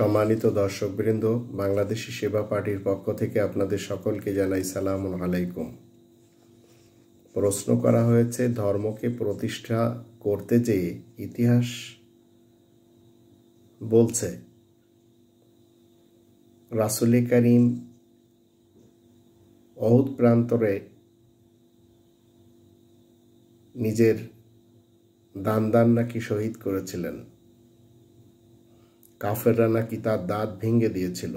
সম্মানিত দর্শকবৃন্দ বাংলাদেশি সেবা পার্টির পক্ষ থেকে আপনাদের সকলকে জানাই সালাম আলাইকুম প্রশ্ন করা হয়েছে ধর্মকে প্রতিষ্ঠা করতে যেয়ে ইতিহাস বলছে রাসুলি করিম অহুদ প্রান্তরে নিজের দান দান নাকি শহীদ করেছিলেন কাফেররা নাকি তার দাঁত ভেঙে দিয়েছিল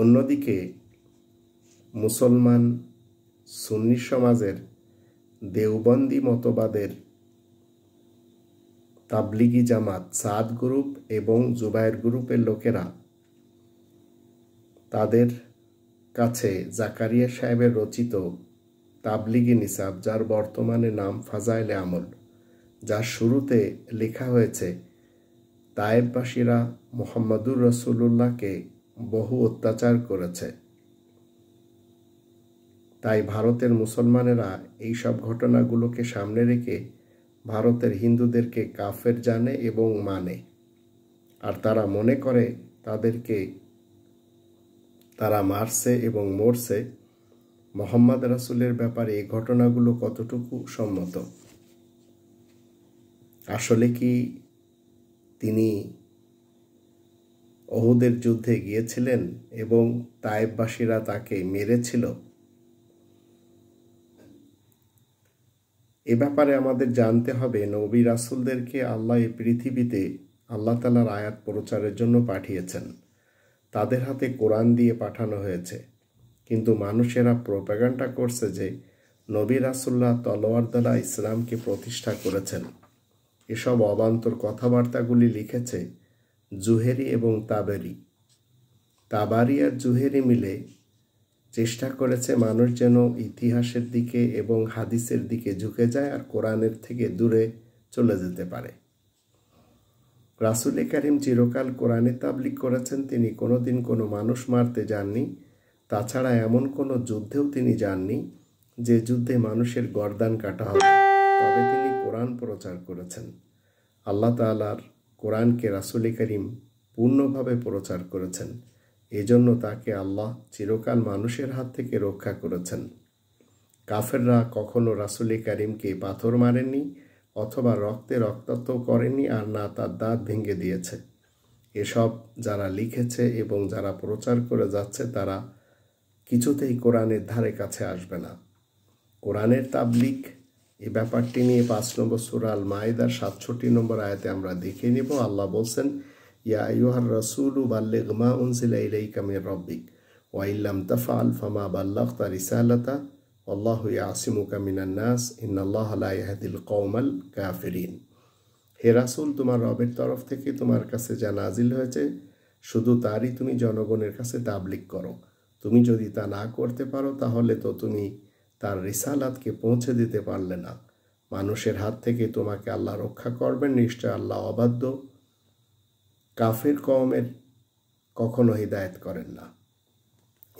অন্যদিকে মুসলমান সুন্নি সমাজের দেওবন্দি মতবাদের তাবলিগি জামাত সাদ গ্রুপ এবং জুবায়ের গ্রুপের লোকেরা তাদের কাছে জাকারিয়া সাহেবের রচিত তাবলিগি নিসাব যার বর্তমানে নাম ফাজাইলে আমল যার শুরুতে লেখা হয়েছে তায়েববাসীরা মোহাম্মদুর রসুল্লাহকে বহু অত্যাচার করেছে তাই ভারতের মুসলমানেরা এইসব ঘটনাগুলোকে সামনে রেখে ভারতের হিন্দুদেরকে কাফের জানে এবং মানে আর তারা মনে করে তাদেরকে তারা মারছে এবং মরছে মোহাম্মদ রাসুলের ব্যাপারে এই ঘটনাগুলো কতটুকু সম্মত আসলে কি তিনি অহুদের যুদ্ধে গিয়েছিলেন এবং তায়েববাসীরা তাকে মেরেছিল এ ব্যাপারে আমাদের জানতে হবে নবী রাসুলদেরকে আল্লাহ এই পৃথিবীতে আল্লাহ তালার আয়াত প্রচারের জন্য পাঠিয়েছেন তাদের হাতে কোরআন দিয়ে পাঠানো হয়েছে কিন্তু মানুষেরা প্রোপাগান্ডা করছে যে নবী রাসুল্লাহ তলোয়ার দ্বারা ইসলামকে প্রতিষ্ঠা করেছেন এসব অবান্তর কথাবার্তাগুলি লিখেছে জুহেরি এবং তাবেরি তাবারি আর জুহেরি মিলে চেষ্টা করেছে মানুষ যেন ইতিহাসের দিকে এবং হাদিসের দিকে ঝুঁকে যায় আর কোরআনের থেকে দূরে চলে যেতে পারে রাসুল কারিম চিরকাল কোরআনে তাবলিক করেছেন তিনি কোনোদিন কোনো মানুষ মারতে যাননি তাছাড়া এমন কোনো যুদ্ধেও তিনি যাননি যে যুদ্ধে মানুষের গরদান কাটা হবে তবে তিনি কোরআন প্রচার করেছেন আল্লাহ তালার কোরআনকে রাসুলি করিম পূর্ণভাবে প্রচার করেছেন এজন্য তাকে আল্লাহ চিরকাল মানুষের হাত থেকে রক্ষা করেছেন কাফেররা কখনো রাসুলি করিমকে পাথর মারেনি অথবা রক্তে রক্তাক্ত করেনি আর না তার দাঁত ভেঙে দিয়েছে এসব যারা লিখেছে এবং যারা প্রচার করে যাচ্ছে তারা কিছুতেই কোরআনের ধারে কাছে আসবে না কোরআনের তাবলিক এই ব্যাপারটি নিয়ে পাঁচ নম্বর সুরা আল মায়েদার সাতষট্টি নম্বর আয়াতে আমরা দেখে নেব আল্লাহ বলছেন ইয়া ইউহার রসুল বাল্লিগ মা উনসিলা ইলাইকা কামের রব্বিক ওয়াইল্লাম তাফা আলফামা ফামা বাল্লাখ তা রিসালাতা আল্লাহ আসিমু মিনান নাস আল্লাহ লা ইয়াহদিল কওমাল কাফিরিন হে রাসুল তোমার রবের তরফ থেকে তোমার কাছে যা নাজিল হয়েছে শুধু তারই তুমি জনগণের কাছে তাবলিক করো তুমি যদি তা না করতে পারো তাহলে তো তুমি তার রিসালাতকে পৌঁছে দিতে পারলে না মানুষের হাত থেকে তোমাকে আল্লাহ রক্ষা করবেন নিশ্চয় আল্লাহ অবাধ্য কাফের কমের কখনো হৃদায়ত করেন না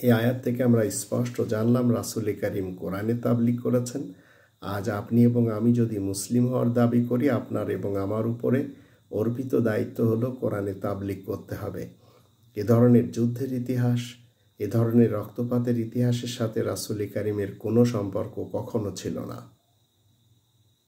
এই আয়াত থেকে আমরা স্পষ্ট জানলাম রাসুলি করিম কোরআনে তাবলিক করেছেন আজ আপনি এবং আমি যদি মুসলিম হওয়ার দাবি করি আপনার এবং আমার উপরে অর্পিত দায়িত্ব হলো কোরআনে তাবলিক করতে হবে এ ধরনের যুদ্ধের ইতিহাস এ ধরনের রক্তপাতের ইতিহাসের সাথে রাসুলি কারিমের কোনো সম্পর্ক কখনো ছিল না